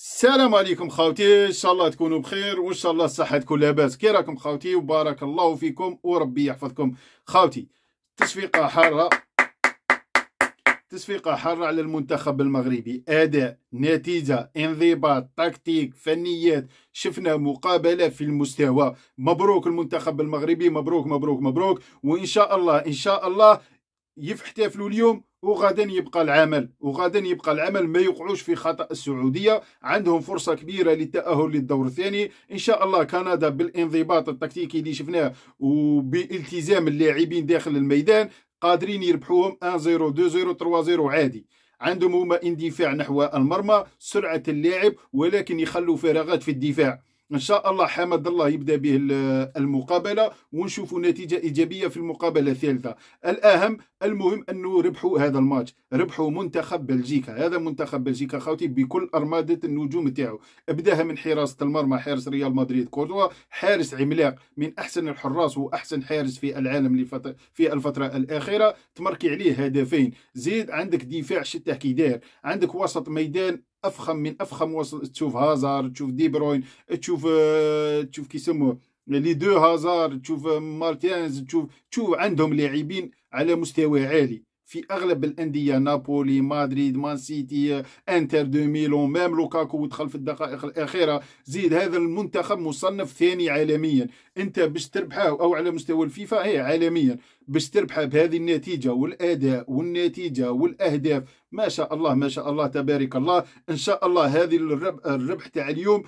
السلام عليكم خاوتي ان شاء الله تكونوا بخير وان شاء الله صحتكم لاباس كي راكم خاوتي وبارك الله فيكم وربي يحفظكم خاوتي تصفيقه حاره تصفيقه حاره على المنتخب المغربي اداء نتيجه انضباط تكتيك فنيات شفنا مقابله في المستوى مبروك المنتخب المغربي مبروك مبروك مبروك وان شاء الله ان شاء الله يفحتفلوا اليوم وغدا يبقى العمل وغدا يبقى العمل ما يوقعوش في خطا السعوديه عندهم فرصه كبيره للتاهل للدور الثاني ان شاء الله كندا بالانضباط التكتيكي اللي شفناه وبالتزام اللاعبين داخل الميدان قادرين يربحوهم 1 0 2 0 3 0 عادي عندهم هما اندفاع نحو المرمى سرعه اللاعب ولكن يخلوا فراغات في الدفاع ان شاء الله حمد الله يبدا به المقابله ونشوفوا نتيجه ايجابيه في المقابله الثالثه الاهم المهم انه ربحوا هذا الماتش ربحوا منتخب بلجيكا هذا منتخب بلجيكا خوتي بكل ارماده النجوم تاعو بداها من حراسه المرمى حارس ريال مدريد كورتوا حارس عملاق من احسن الحراس واحسن حارس في العالم في الفتره الاخيره تمركي عليه هدفين زيد عندك دفاع شته كي داير عندك وسط ميدان افخم من افخم وسط تشوف هازار تشوف دي بروين تشوف آه، تشوف كيسموه لي دو هازار تشوف آه، مارتينز تشوف تشوف عندهم لاعبين على مستوى عالي في اغلب الانديه نابولي مدريد مان سيتي انتر دو ميلون ميم لوكاكو دخل في الدقائق الاخيره زيد هذا المنتخب مصنف ثاني عالميا انت باش تربحه او على مستوى الفيفا هي إيه، عالميا باش تربحه بهذه النتيجه والاداء والنتيجه والاهداف ما شاء الله ما شاء الله تبارك الله ان شاء الله هذه الربح تاع اليوم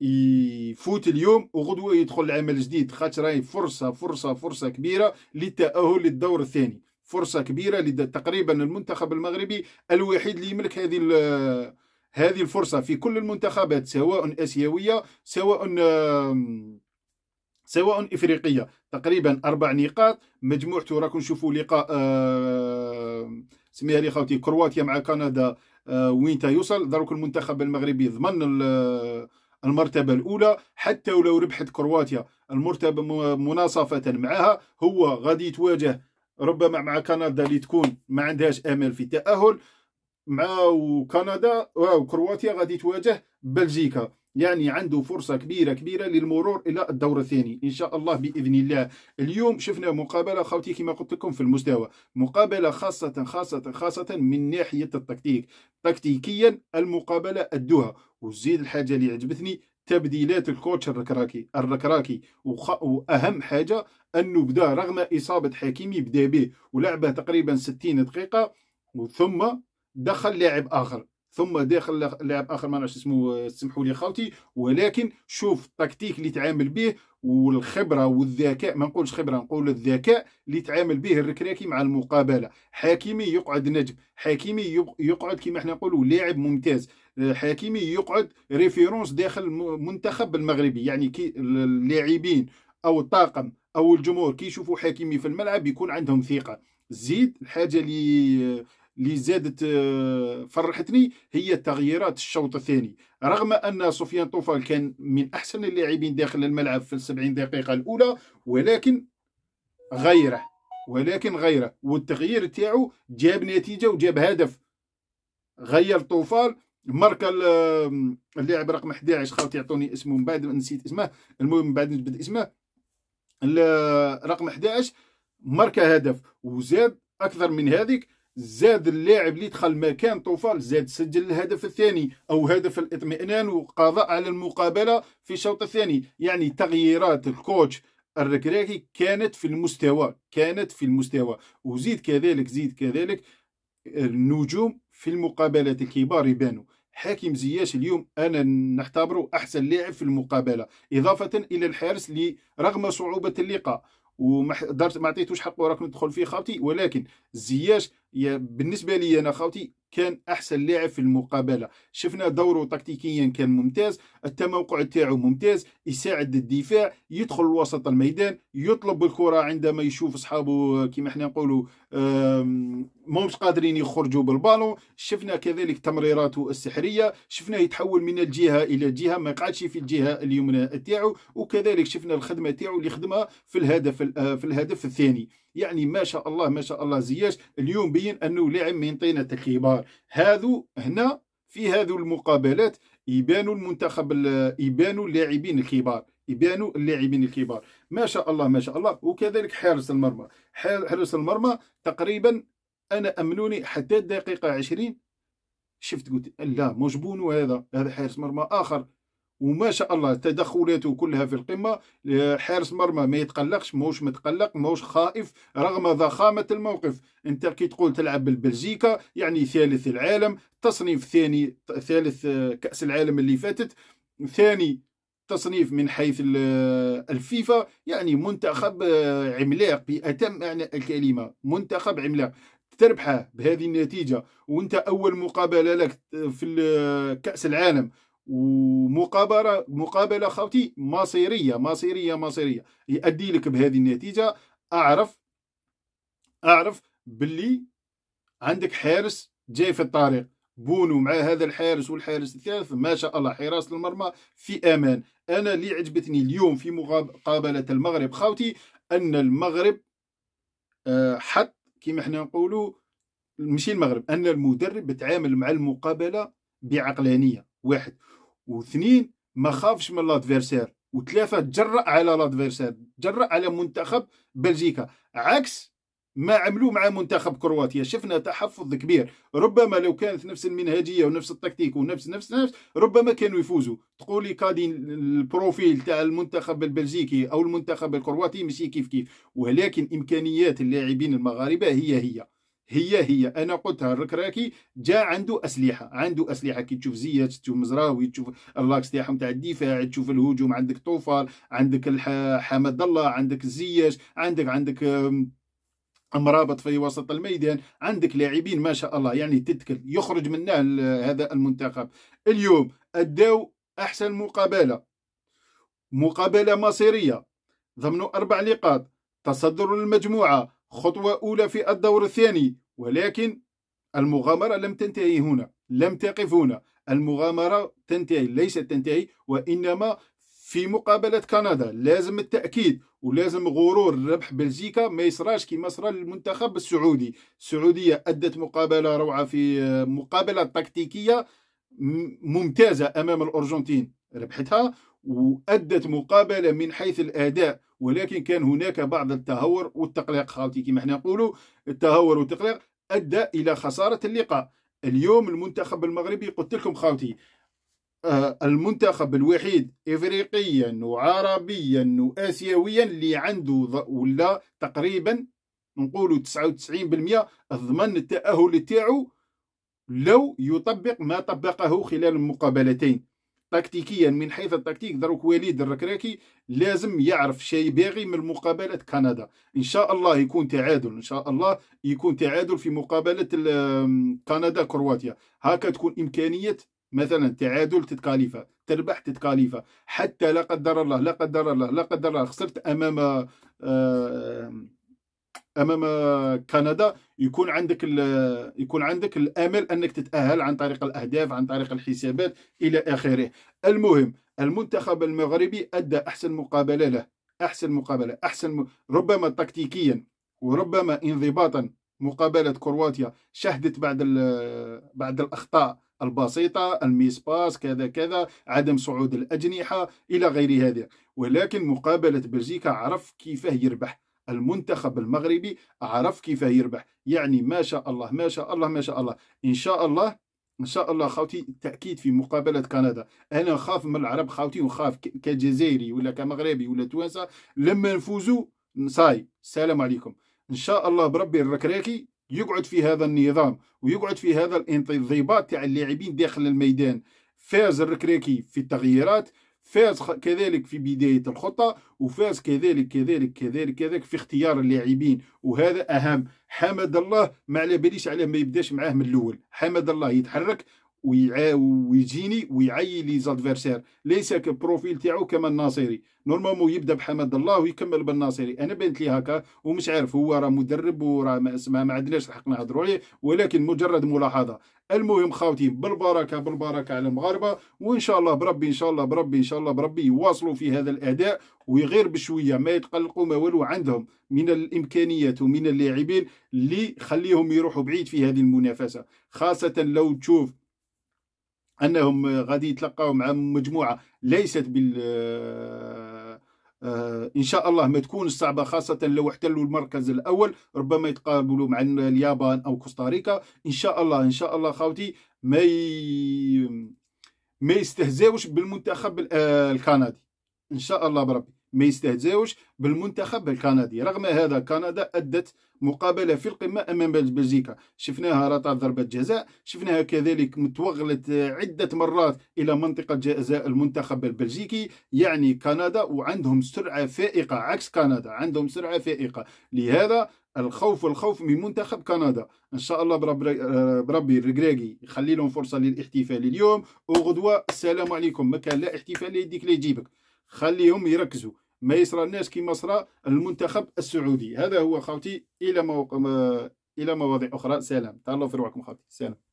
يفوت اليوم وغدوه يدخل العمل جديد خاطر راهي فرصه فرصه فرصه كبيره للتاهل للدور الثاني فرصه كبيره تقريبا المنتخب المغربي الوحيد اللي يملك هذه هذه الفرصه في كل المنتخبات سواء اسيويه سواء سواء افريقيه تقريبا اربع نقاط مجموعته راكم نشوفوا لقاء سميها لي خوتي كرواتيا مع كندا آه، وين يوصل دروك المنتخب المغربي ضمن المرتبة الأولى حتى ولو ربحت كرواتيا المرتبة مناصفة معها هو غادي يتواجه ربما مع كندا اللي تكون ما عندهاش امل في التاهل مع كندا وكرواتيا غادي تواجه بلجيكا يعني عنده فرصة كبيرة كبيرة للمرور إلى الدور الثاني إن شاء الله بإذن الله اليوم شفنا مقابلة خوتي كما قلت لكم في المستوى مقابلة خاصة خاصة خاصة من ناحية التكتيك تكتيكيا المقابلة أدوها وزيد الحاجة اللي عجبتني تبديلات الكوتش الركراكي الركراكي واهم حاجه انه بدا رغم اصابه حكيمي بدا به ولعبه تقريبا 60 دقيقه وثم دخل لاعب اخر ثم داخل لاعب اخر ما نعرفش اسمه آه، سمحوا لي خاوتي ولكن شوف التكتيك اللي تعامل به والخبره والذكاء ما نقولش خبره نقول الذكاء اللي تعامل به الركراكي مع المقابله حكيمي يقعد نجم حكيمي يقعد كما احنا نقولوا لاعب ممتاز آه، حكيمي يقعد ريفيرونس داخل المنتخب المغربي يعني كي اللاعبين او الطاقم او الجمهور كي يشوفوا حكيمي في الملعب يكون عندهم ثقه زيد الحاجه اللي آه، اللي زادت آه، فرحتني هي تغييرات الشوط الثاني رغم ان سفيان طوفان كان من احسن اللاعبين داخل الملعب في السبعين دقيقه الاولى ولكن غيره ولكن غيره والتغيير تاعو جاب نتيجه وجاب هدف غير طوفان ماركا اللاعب رقم 11 خاوتي يعطوني اسمه من بعد نسيت اسمه المهم من بعد نجبد اسمه آه، رقم 11 ماركا هدف وزاد اكثر من هذيك زاد اللاعب اللي دخل مكان طوفال زاد سجل الهدف الثاني او هدف الاطمئنان وقضاء على المقابله في الشوط الثاني يعني تغييرات الكوتش الركراكي كانت في المستوى كانت في المستوى وزيد كذلك زيد كذلك النجوم في المقابلات الكبار يبانوا حاكم زياش اليوم انا نعتبره احسن لاعب في المقابله اضافه الى الحارس اللي رغم صعوبه اللقاء وما ما عطيتوش حقه راكم ندخل فيه خاطي ولكن زياش بالنسبه لي انا خاوتي كان احسن لاعب في المقابله شفنا دوره تكتيكيا كان ممتاز التموقع تاعو ممتاز يساعد الدفاع يدخل وسط الميدان يطلب الكره عندما يشوف اصحابه كما احنا نقولوا مش قادرين يخرجوا بالبالون شفنا كذلك تمريراته السحريه شفنا يتحول من الجهه الى الجهه ما قعدش في الجهه اليمنى تاعو وكذلك شفنا الخدمه تاعو اللي خدمها في الهدف آه، في الهدف الثاني يعني ما شاء الله ما شاء الله زياش اليوم بين انه لاعب من طينة الكبار هذو هنا في هذو المقابلات يبانوا المنتخب يبانوا اللاعبين الكبار يبانوا اللاعبين الكبار ما شاء الله ما شاء الله وكذلك حارس المرمى حارس المرمى تقريبا انا امنوني حتى الدقيقه 20 شفت قلت لا مجبون هذا هذا حارس مرمى اخر وما شاء الله تدخلاته كلها في القمه حارس مرمى ما يتقلقش ماهوش متقلق ماهوش خائف رغم ضخامه الموقف انت كي تقول تلعب بالبلجيكا يعني ثالث العالم تصنيف ثاني ثالث كاس العالم اللي فاتت ثاني تصنيف من حيث الفيفا يعني منتخب آه، عملاق بأتم معنى الكلمة منتخب عملاق تربحه بهذه النتيجة وانت أول مقابلة لك في آه، كأس العالم ومقابله مقابله خاوتي مصيريه مصيريه مصيريه يؤدي لك بهذه النتيجه اعرف اعرف باللي عندك حارس جاي في الطريق بونو مع هذا الحارس والحارس الثالث ما شاء الله حراسه المرمى في امان انا اللي عجبتني اليوم في مقابله المغرب خاوتي ان المغرب آه، حط كما حنا نقولوا مشي المغرب ان المدرب تعامل مع المقابله بعقلانيه واحد واثنين ما خافش من لادفيرسير وثلاثه تجرأ على لادفيرسير تجرأ على منتخب بلجيكا عكس ما عملوه مع منتخب كرواتيا شفنا تحفظ كبير ربما لو كانت نفس المنهجيه ونفس التكتيك ونفس نفس نفس ربما كانوا يفوزوا تقولي كادي البروفيل تاع المنتخب البلجيكي او المنتخب الكرواتي ماشي كيف كيف ولكن امكانيات اللاعبين المغاربه هي هي هي هي انا قلتها الركراكي جا عنده اسلحه عنده اسلحه كي تشوف زيات تشوف مزراوي تشوف اللاكس تاعهم تاع الدفاع تشوف الهجوم عندك طوفال عندك حمد الله عندك زياش عندك عندك مرابط في وسط الميدان عندك لاعبين ما شاء الله يعني تتكل يخرج منه هذا المنتخب اليوم اداو احسن مقابله مقابله مصيريه ضمنوا اربع نقاط تصدر المجموعه خطوة أولى في الدور الثاني ولكن المغامرة لم تنتهي هنا لم تقف هنا المغامرة تنتهي ليست تنتهي وإنما في مقابلة كندا لازم التأكيد ولازم غرور ربح بلجيكا ما يصراش كما صرا للمنتخب السعودي السعودية أدت مقابلة روعة في مقابلة تكتيكية ممتازة أمام الأرجنتين ربحتها وأدت مقابلة من حيث الأداء ولكن كان هناك بعض التهور والتقلق خاوتي كما حنا نقولوا التهور والتقلق أدى إلى خسارة اللقاء اليوم المنتخب المغربي قلت لكم خاوتي آه، المنتخب الوحيد افريقيا وعربيا واسيويا اللي عنده ولا تقريبا نقولوا 99% ضمن التاهل تاعو لو يطبق ما طبقه خلال المقابلتين تكتيكيا من حيث التكتيك دروك وليد الركراكي لازم يعرف شيء باغي من مقابله كندا ان شاء الله يكون تعادل ان شاء الله يكون تعادل في مقابله كندا كرواتيا هكا تكون امكانيه مثلا تعادل تتكاليفة تربح تتكاليفة حتى لا قدر الله لا قدر الله لا قدر الله خسرت امام آه امام كندا يكون عندك يكون عندك الامل انك تتاهل عن طريق الاهداف عن طريق الحسابات الى اخره المهم المنتخب المغربي ادى احسن مقابله له احسن مقابله احسن م... ربما تكتيكيا وربما انضباطا مقابله كرواتيا شهدت بعض بعض الاخطاء البسيطة الميس باس كذا كذا عدم صعود الأجنحة إلى غير هذا ولكن مقابلة بلجيكا عرف كيف يربح المنتخب المغربي عرف كيف يربح يعني ما شاء الله ما شاء الله ما شاء الله ان شاء الله ان شاء الله خاوتي التاكيد في مقابله كندا انا نخاف من العرب خاوتي ونخاف كجزائري ولا كمغربي ولا توانسه لما نفوزوا صاي السلام عليكم ان شاء الله بربي الركراكي يقعد في هذا النظام ويقعد في هذا الانضباط تاع اللاعبين داخل الميدان فاز الركراكي في التغييرات فاز كذلك في بداية الخطة وفاز كذلك كذلك كذلك كذلك في اختيار اللاعبين وهذا أهم حمد الله ما على باليش على ما يبداش معاه من الأول حمد الله يتحرك ويجيني ويعي لي زادفيرسير ليس كبروفيل تاعو كما الناصري نورمالمون يبدا بحمد الله ويكمل بالناصري انا بنت لي هكا ومش عارف هو راه مدرب وراه ما اسمها ما عندناش الحق نهضروا عليه ولكن مجرد ملاحظه المهم خاوتي بالبركه بالبركه على المغاربه وان شاء الله بربي ان شاء الله بربي ان شاء الله بربي يواصلوا في هذا الاداء ويغير بشويه ما يتقلقوا ما والو عندهم من الامكانيات ومن اللاعبين اللي خليهم يروحوا بعيد في هذه المنافسه خاصه لو تشوف انهم غادي يتلقاو مع مجموعه ليست بال آه، آه، ان شاء الله ما تكون صعبه خاصه لو احتلوا المركز الاول ربما يتقابلوا مع اليابان او كوستاريكا ان شاء الله ان شاء الله خاوتي ما ي... ما يستهزاوش بالمنتخب آه، الكندي ان شاء الله بربي ما يستهزاوش بالمنتخب الكندي رغم هذا كندا أدت مقابلة في القمة أمام بلجيكا شفناها رطع ضربة جزاء شفناها كذلك متوغلت عدة مرات إلى منطقة جزاء المنتخب البلجيكي يعني كندا وعندهم سرعة فائقة عكس كندا عندهم سرعة فائقة لهذا الخوف الخوف من منتخب كندا ان شاء الله بربي, بربي الركراكي يخلي لهم فرصه للاحتفال اليوم وغدوه السلام عليكم ما كان لا احتفال يديك لا يجيبك خليهم يركزوا ما يصرالناش كيما صرى المنتخب السعودي هذا هو خوتي الى مو... الى مواضيع اخرى سلام تهلاو في روحكم خوتي سلام